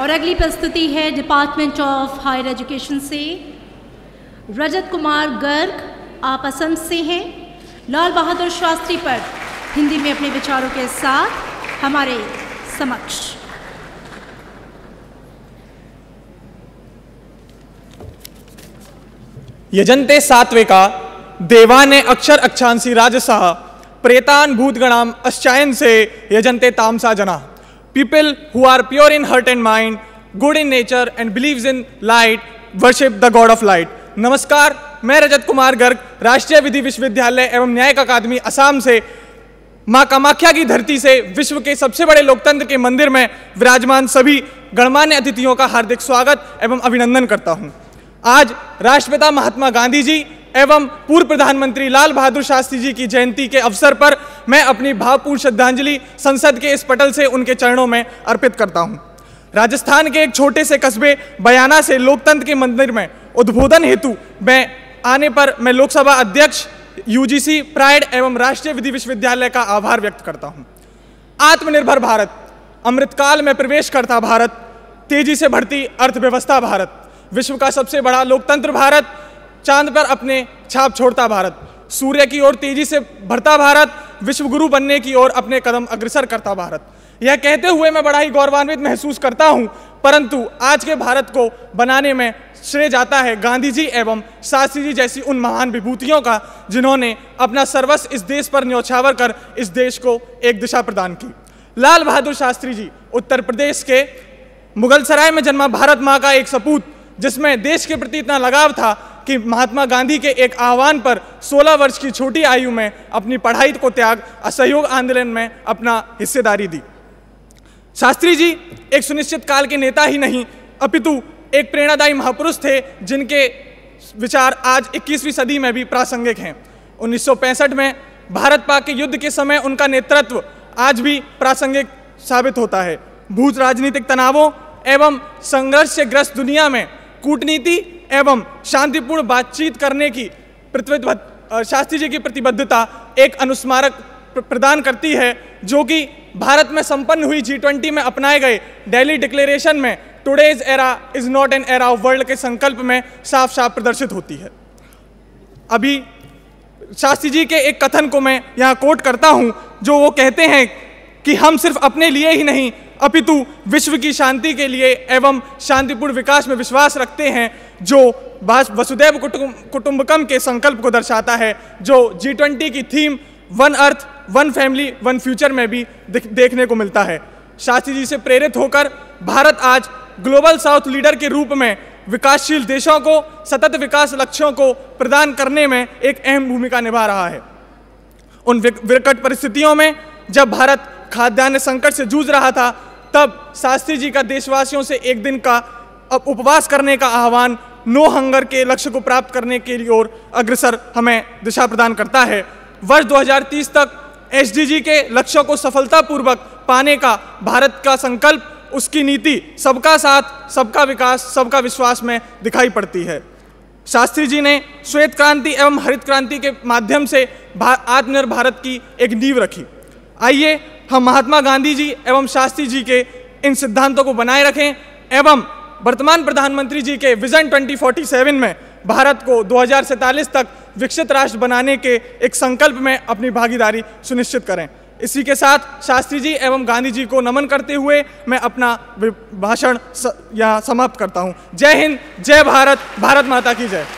और अगली प्रस्तुति है डिपार्टमेंट ऑफ हायर एजुकेशन से रजत कुमार गर्ग आप असम से हैं लाल बहादुर शास्त्री पर हिंदी में अपने विचारों के साथ हमारे समक्ष यजंते सात्वे का देवा ने अक्षर अक्षांसी राजसा प्रेतान भूतगणाम अश्चायन से यजंते तामसा जना People who are pure in heart and mind, good in nature and believes in light, worship the God of light. नमस्कार मैं रजत कुमार गर्ग राष्ट्रीय विधि विश्वविद्यालय एवं न्यायिक अकादमी असम से माँ कामाख्या की धरती से विश्व के सबसे बड़े लोकतंत्र के मंदिर में विराजमान सभी गणमान्य अतिथियों का हार्दिक स्वागत एवं अभिनंदन करता हूँ आज राष्ट्रपिता महात्मा गांधी जी एवं पूर्व प्रधानमंत्री लाल बहादुर शास्त्री जी की जयंती के अवसर पर मैं अपनी भावपूर्ण श्रद्धांजलि संसद के इस पटल से उनके चरणों में अर्पित करता हूँ राजस्थान के एक छोटे से कस्बे बयाना से लोकतंत्र के मंदिर में उद्बोधन हेतु मैं आने पर मैं लोकसभा अध्यक्ष यूजीसी प्राइड एवं राष्ट्रीय विधि विश्वविद्यालय का आभार व्यक्त करता हूँ आत्मनिर्भर भारत अमृतकाल में प्रवेश करता भारत तेजी से बढ़ती अर्थव्यवस्था भारत विश्व का सबसे बड़ा लोकतंत्र भारत चांद पर अपने छाप छोड़ता भारत सूर्य की ओर तेजी से बढ़ता भारत विश्वगुरु बनने की ओर अपने कदम अग्रसर करता भारत यह कहते हुए मैं बड़ा ही गौरवान्वित महसूस करता हूँ परंतु आज के भारत को बनाने में श्रेय जाता है गांधी जी एवं शास्त्री जी जैसी उन महान विभूतियों का जिन्होंने अपना सर्वस्व इस देश पर न्यौछावर कर इस देश को एक दिशा प्रदान की लाल बहादुर शास्त्री जी उत्तर प्रदेश के मुगलसराय में जन्मा भारत माँ का एक सपूत जिसमें देश के प्रति इतना लगाव था कि महात्मा गांधी के एक आह्वान पर 16 वर्ष की छोटी आयु में अपनी पढ़ाई को त्याग असहयोग आंदोलन में अपना हिस्सेदारी दी शास्त्री जी एक सुनिश्चित काल के नेता ही नहीं अपितु एक प्रेरणादायी महापुरुष थे जिनके विचार आज 21वीं सदी में भी प्रासंगिक हैं उन्नीस में भारत पाक के युद्ध के समय उनका नेतृत्व आज भी प्रासंगिक साबित होता है भूत राजनीतिक तनावों एवं संघर्ष से ग्रस्त दुनिया में कूटनीति एवं शांतिपूर्ण बातचीत करने की शास्त्री जी की प्रतिबद्धता एक अनुस्मारक प्रदान करती है जो कि भारत में संपन्न हुई जी ट्वेंटी में अपनाए गए डेली डिक्लेरेशन में today's era is not an era of world के संकल्प में साफ साफ प्रदर्शित होती है अभी शास्त्री जी के एक कथन को मैं यहाँ कोट करता हूँ जो वो कहते हैं कि हम सिर्फ अपने लिए ही नहीं अपितु विश्व की शांति के लिए एवं शांतिपूर्ण विकास में विश्वास रखते हैं जो वसुदेव कुटुंबकम के संकल्प को दर्शाता है जो जी ट्वेंटी की theme one earth one family one future में भी देखने को मिलता है शास्त्री जी से प्रेरित होकर भारत आज ग्लोबल साउथ लीडर के रूप में विकासशील देशों को सतत विकास लक्ष्यों को प्रदान करने में एक अहम भूमिका निभा रहा है उन विकट परिस्थितियों में जब भारत खाद्यान्न संकट से जूझ रहा था तब शास्त्री जी का देशवासियों से एक दिन का उपवास करने का आह्वान नो हंगर के लक्ष्य को प्राप्त करने के लिए और अग्रसर हमें दिशा प्रदान करता है वर्ष 2030 तक एस के लक्ष्यों को सफलतापूर्वक पाने का भारत का संकल्प उसकी नीति सबका साथ सबका विकास सबका विश्वास में दिखाई पड़ती है शास्त्री जी ने श्वेत क्रांति एवं हरित क्रांति के माध्यम से आत्मनिर्भर भारत की एक नींव रखी आइए हम महात्मा गांधी जी एवं शास्त्री जी के इन सिद्धांतों को बनाए रखें एवं वर्तमान प्रधानमंत्री जी के विजन 2047 में भारत को दो तक विकसित राष्ट्र बनाने के एक संकल्प में अपनी भागीदारी सुनिश्चित करें इसी के साथ शास्त्री जी एवं गांधी जी को नमन करते हुए मैं अपना भाषण यहाँ समाप्त करता हूँ जय हिंद जय भारत भारत माता की जय